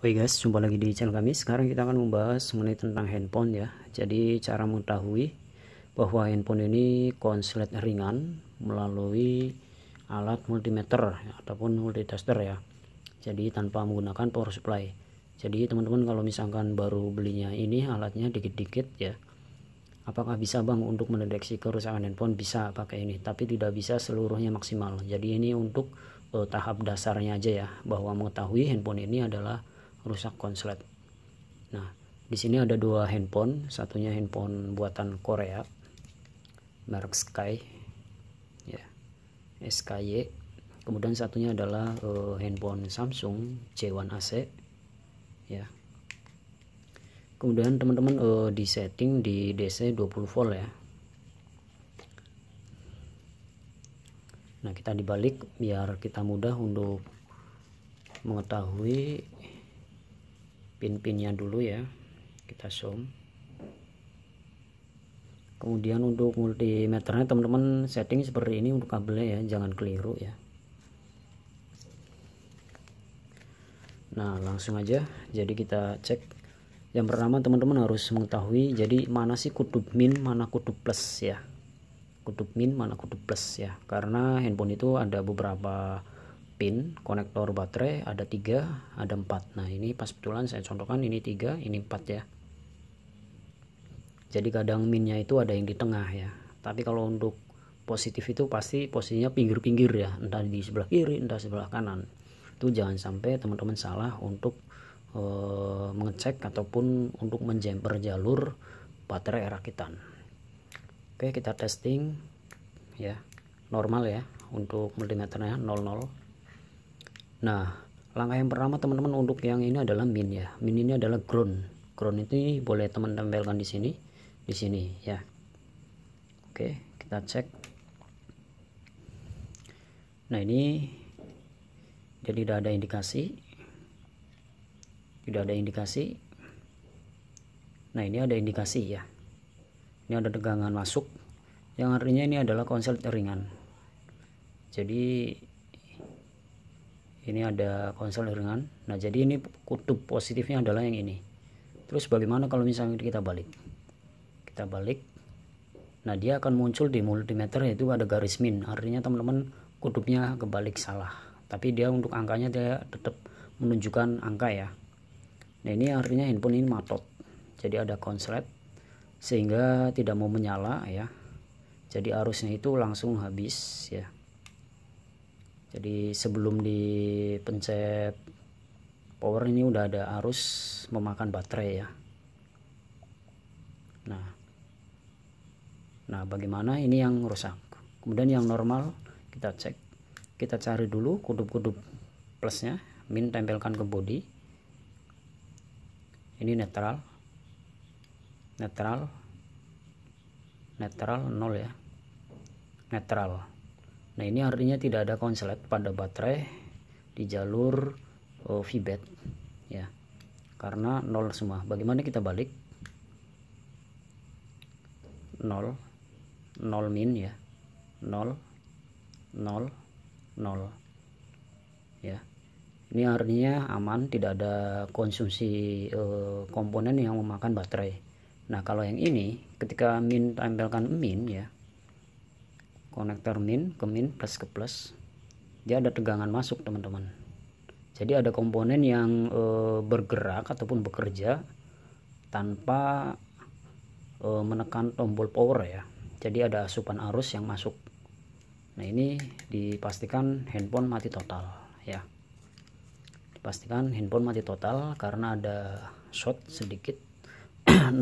Oke guys, jumpa lagi di channel kami. Sekarang kita akan membahas mengenai tentang handphone ya. Jadi cara mengetahui bahwa handphone ini konslet ringan melalui alat multimeter ya, ataupun multitester ya. Jadi tanpa menggunakan power supply. Jadi teman-teman kalau misalkan baru belinya ini alatnya dikit-dikit ya. Apakah bisa bang untuk mendeteksi kerusakan handphone? Bisa pakai ini, tapi tidak bisa seluruhnya maksimal. Jadi ini untuk uh, tahap dasarnya aja ya bahwa mengetahui handphone ini adalah rusak konslet. Nah, di sini ada dua handphone, satunya handphone buatan Korea, merek Sky, ya, SKY. Kemudian satunya adalah uh, handphone Samsung C1 AC, ya. Kemudian teman-teman uh, di setting di DC 20 volt ya. Nah, kita dibalik biar kita mudah untuk mengetahui pin-pinnya dulu ya kita zoom kemudian untuk multimeternya teman-teman setting seperti ini untuk kabelnya ya jangan keliru ya nah langsung aja jadi kita cek yang pertama teman-teman harus mengetahui jadi mana sih kutub min mana kutub plus ya kutub min mana kutub plus ya karena handphone itu ada beberapa pin konektor baterai ada tiga ada empat nah ini pas betulan saya contohkan ini tiga ini empat ya jadi kadang minnya itu ada yang di tengah ya tapi kalau untuk positif itu pasti posisinya pinggir-pinggir ya entah di sebelah kiri entah sebelah kanan itu jangan sampai teman-teman salah untuk e, mengecek ataupun untuk menjemper jalur baterai rakitan oke kita testing ya normal ya untuk multimeternya 00 Nah, langkah yang pertama teman-teman untuk yang ini adalah min ya. Min ini adalah ground. Ground itu boleh teman tempelkan di sini, di sini ya. Oke, kita cek. Nah, ini jadi tidak ada indikasi. Tidak ada indikasi. Nah, ini ada indikasi ya. Ini ada tegangan masuk yang artinya ini adalah konsel ringan. Jadi ini ada konsol ringan. Nah, jadi ini kutub positifnya adalah yang ini. Terus bagaimana kalau misalnya kita balik? Kita balik. Nah, dia akan muncul di multimeter yaitu ada garis min. Artinya teman-teman kutubnya kebalik salah. Tapi dia untuk angkanya dia tetap menunjukkan angka ya. Nah, ini artinya handphone ini matot. Jadi ada konslet sehingga tidak mau menyala ya. Jadi arusnya itu langsung habis ya jadi sebelum dipencet power ini udah ada arus memakan baterai ya nah nah bagaimana ini yang rusak kemudian yang normal kita cek kita cari dulu kudup-kudup plusnya min tempelkan ke body ini netral netral netral nol ya netral Nah ini artinya tidak ada konslet pada baterai di jalur eh, Vbat ya karena nol semua. Bagaimana kita balik? 0 0 min ya 0 0 0 ya ini artinya aman tidak ada konsumsi uh, komponen yang memakan baterai nah kalau yang ini ketika min tempelkan min ya konektor min ke min plus ke plus dia ada tegangan masuk teman-teman jadi ada komponen yang e, bergerak ataupun bekerja tanpa e, menekan tombol power ya jadi ada asupan arus yang masuk nah ini dipastikan handphone mati total ya dipastikan handphone mati total karena ada short sedikit 0,23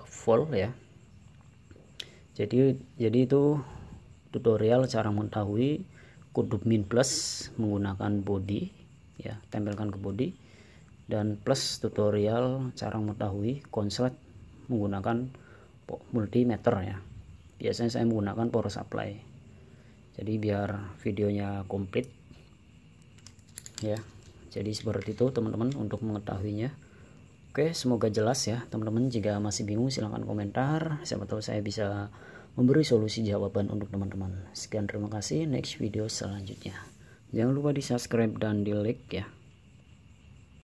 volt ya jadi jadi itu tutorial cara mengetahui kutub min plus menggunakan body ya tempelkan ke body dan plus tutorial cara mengetahui konslet menggunakan multimeter ya biasanya saya menggunakan power supply jadi biar videonya komplit ya jadi seperti itu teman-teman untuk mengetahuinya Oke, semoga jelas ya teman-teman. Jika masih bingung silahkan komentar. Siapa tahu saya bisa memberi solusi jawaban untuk teman-teman. Sekian terima kasih. Next video selanjutnya. Jangan lupa di subscribe dan di like ya.